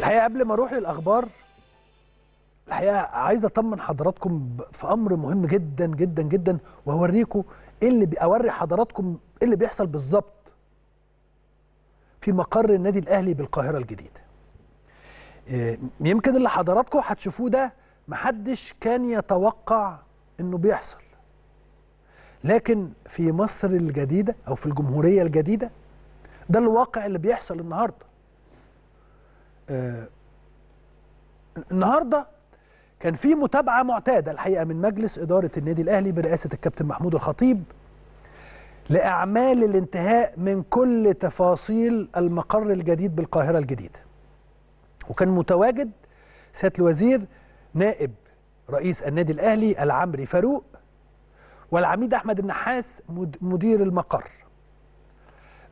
الحقيقه قبل ما اروح للاخبار الحقيقه عايز اطمن حضراتكم في امر مهم جدا جدا جدا واوريكم ايه اللي اوري حضراتكم ايه اللي بيحصل بالظبط في مقر النادي الاهلي بالقاهره الجديده آه، يمكن اللي حضراتكم هتشوفوه ده محدش كان يتوقع انه بيحصل لكن في مصر الجديده او في الجمهوريه الجديده ده الواقع اللي بيحصل النهارده آه، النهارده كان في متابعه معتاده الحقيقه من مجلس اداره النادي الاهلي برئاسه الكابتن محمود الخطيب لاعمال الانتهاء من كل تفاصيل المقر الجديد بالقاهره الجديده. وكان متواجد سياده الوزير نائب رئيس النادي الاهلي العمري فاروق والعميد احمد النحاس مدير المقر.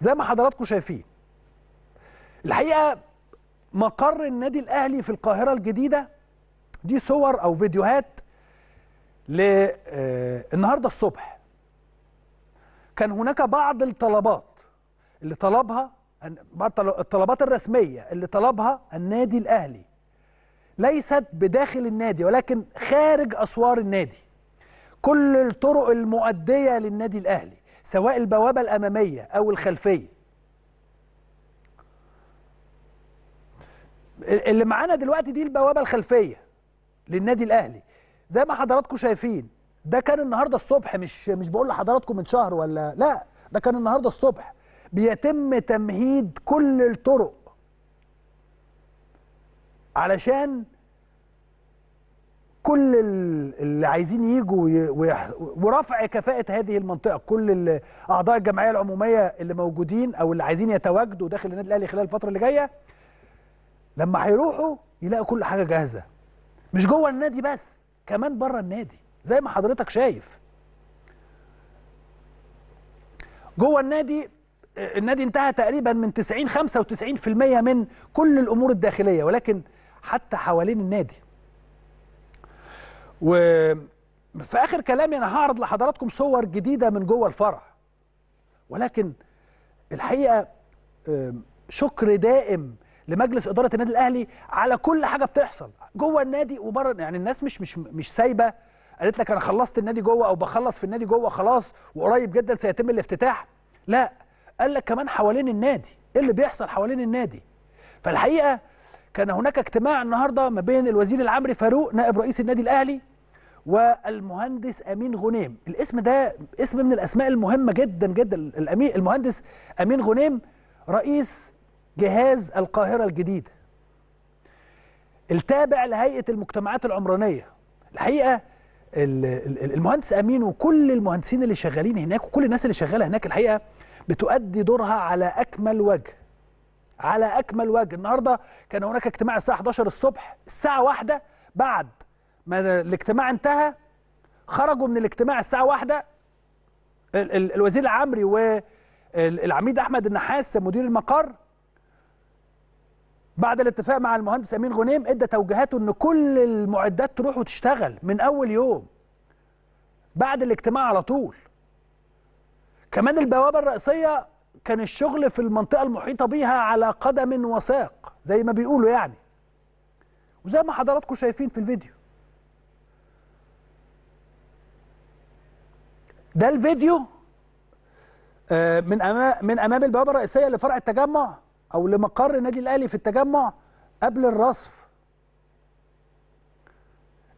زي ما حضراتكم شايفين الحقيقه مقر النادي الاهلي في القاهره الجديده دي صور او فيديوهات للنهارده آه، الصبح كان هناك بعض الطلبات اللي طلبها بعض الطلبات الرسميه اللي طلبها النادي الاهلي ليست بداخل النادي ولكن خارج اسوار النادي كل الطرق المؤديه للنادي الاهلي سواء البوابه الاماميه او الخلفيه اللي معانا دلوقتي دي البوابه الخلفيه للنادي الاهلي زي ما حضراتكم شايفين ده كان النهارده الصبح مش مش بقول لحضراتكم من شهر ولا لا ده كان النهارده الصبح بيتم تمهيد كل الطرق علشان كل اللي عايزين يجوا ورفع كفاءة هذه المنطقة كل أعضاء الجمعية العمومية اللي موجودين أو اللي عايزين يتواجدوا داخل النادي الأهلي خلال الفترة اللي جاية لما هيروحوا يلاقوا كل حاجه جاهزه مش جوه النادي بس كمان بره النادي زي ما حضرتك شايف جوه النادي النادي انتهى تقريبا من 90 95% من كل الامور الداخليه ولكن حتى حوالين النادي وفي اخر كلامي انا هعرض لحضراتكم صور جديده من جوه الفرع ولكن الحقيقه شكر دائم لمجلس اداره النادي الاهلي على كل حاجه بتحصل جوه النادي وبره يعني الناس مش مش مش سايبه قالت لك انا خلصت النادي جوه او بخلص في النادي جوه خلاص وقريب جدا سيتم الافتتاح لا قال لك كمان حوالين النادي ايه اللي بيحصل حوالين النادي فالحقيقه كان هناك اجتماع النهارده ما بين الوزير العمري فاروق نائب رئيس النادي الاهلي والمهندس امين غنيم الاسم ده اسم من الاسماء المهمه جدا جدا الامين المهندس امين غنيم رئيس جهاز القاهرة الجديدة التابع لهيئة المجتمعات العمرانية الحقيقة المهندس أمين وكل المهندسين اللي شغالين هناك وكل الناس اللي شغالة هناك الحقيقة بتؤدي دورها على أكمل وجه على أكمل وجه النهاردة كان هناك اجتماع الساعة 11 الصبح الساعة واحدة بعد ما الاجتماع انتهى خرجوا من الاجتماع الساعة واحدة الوزير العمري والعميد أحمد النحاس مدير المقر بعد الاتفاق مع المهندس امين غنيم ادى توجيهاته ان كل المعدات تروح وتشتغل من اول يوم بعد الاجتماع على طول كمان البوابه الرئيسيه كان الشغل في المنطقه المحيطه بيها على قدم وساق زي ما بيقولوا يعني وزي ما حضراتكم شايفين في الفيديو ده الفيديو آه، من امام من امام البوابه الرئيسيه لفرع التجمع او لمقر النادي الاهلي في التجمع قبل الرصف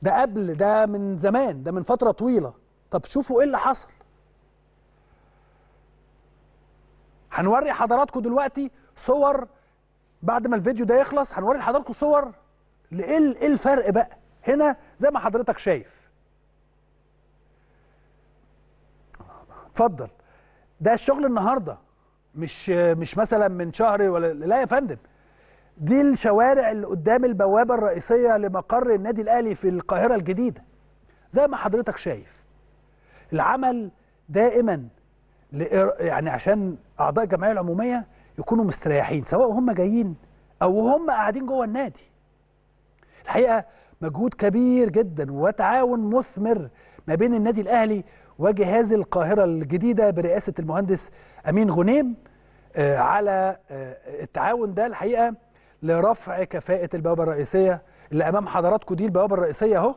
ده قبل ده من زمان ده من فتره طويله طب شوفوا ايه اللي حصل هنوري حضراتكم دلوقتي صور بعد ما الفيديو ده يخلص هنوري لحضراتكم صور ايه الفرق بقى هنا زي ما حضرتك شايف اتفضل ده الشغل النهارده مش مش مثلا من شهر ولا لا يا فندم دي الشوارع اللي قدام البوابه الرئيسيه لمقر النادي الاهلي في القاهره الجديده زي ما حضرتك شايف العمل دائما يعني عشان اعضاء الجمعيه العموميه يكونوا مستريحين سواء هم جايين او هم قاعدين جوه النادي الحقيقه مجهود كبير جدا وتعاون مثمر ما بين النادي الاهلي وجهاز القاهرة الجديدة برئاسة المهندس أمين غنيم آه، على آه، التعاون ده الحقيقة لرفع كفاءة البوابة الرئيسية اللي أمام حضراتكم دي البوابة الرئيسية أهو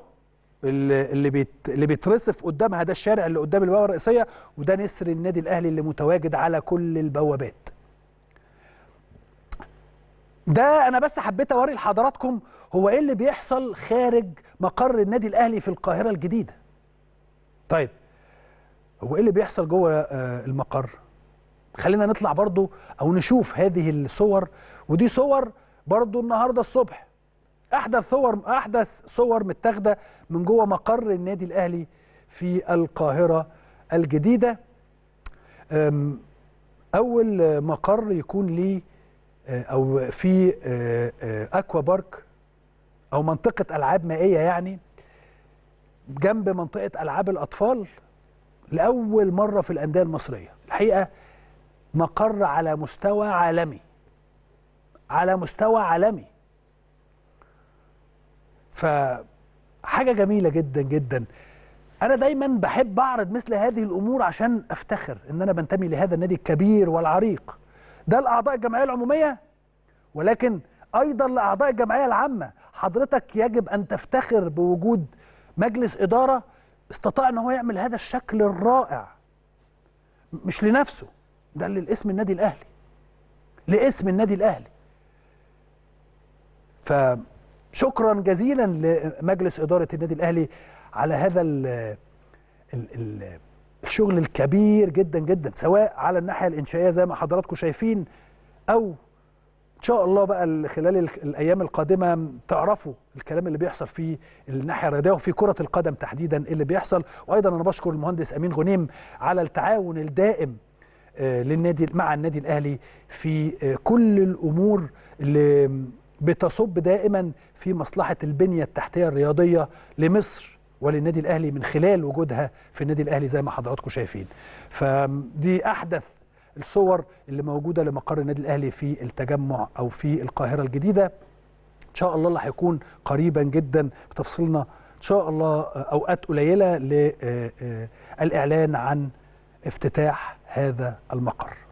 اللي بيت اللي بيترصف قدامها ده الشارع اللي قدام البوابه الرئيسيه وده نسر النادي الاهلي اللي متواجد على كل البوابات. ده انا بس حبيت اوري لحضراتكم هو ايه اللي بيحصل خارج مقر النادي الاهلي في القاهره الجديده. طيب هو ايه اللي بيحصل جوه آه، المقر خلينا نطلع برضو او نشوف هذه الصور ودي صور برضو النهارده الصبح احدث صور احدث صور متاخده من جوه مقر النادي الاهلي في القاهره الجديده اول مقر يكون ليه آه، او في آه، اكوا بارك او منطقه العاب مائيه يعني جنب منطقه العاب الاطفال لاول مره في الانديه المصريه الحقيقه مقر على مستوى عالمي على مستوى عالمي فحاجه جميله جدا جدا انا دايما بحب اعرض مثل هذه الامور عشان افتخر ان انا بنتمي لهذا النادي الكبير والعريق ده لاعضاء الجمعيه العموميه ولكن ايضا لاعضاء الجمعيه العامه حضرتك يجب ان تفتخر بوجود مجلس اداره استطاع ان هو يعمل هذا الشكل الرائع مش لنفسه ده لاسم النادي الاهلي لاسم النادي الاهلي فشكرا جزيلا لمجلس اداره النادي الاهلي على هذا الـ الـ الـ الشغل الكبير جدا جدا سواء على الناحيه الانشائيه زي ما حضراتكم شايفين او ان شاء الله بقى خلال الايام القادمه تعرفوا الكلام اللي بيحصل في الناحيه الرياضيه وفي كره القدم تحديدا إيه اللي بيحصل وايضا انا بشكر المهندس امين غنيم على التعاون الدائم آه، للنادي مع النادي الاهلي في آه، كل الامور اللي بتصب دائما في مصلحه البنيه التحتيه الرياضيه لمصر وللنادي الاهلي من خلال وجودها في النادي الاهلي زي ما حضراتكم شايفين فدي احدث الصور اللي موجوده لمقر النادي الاهلي في التجمع او في القاهره الجديده ان شاء الله اللي هيكون قريبا جدا بتفصيلنا ان شاء الله اوقات قليله للاعلان عن افتتاح هذا المقر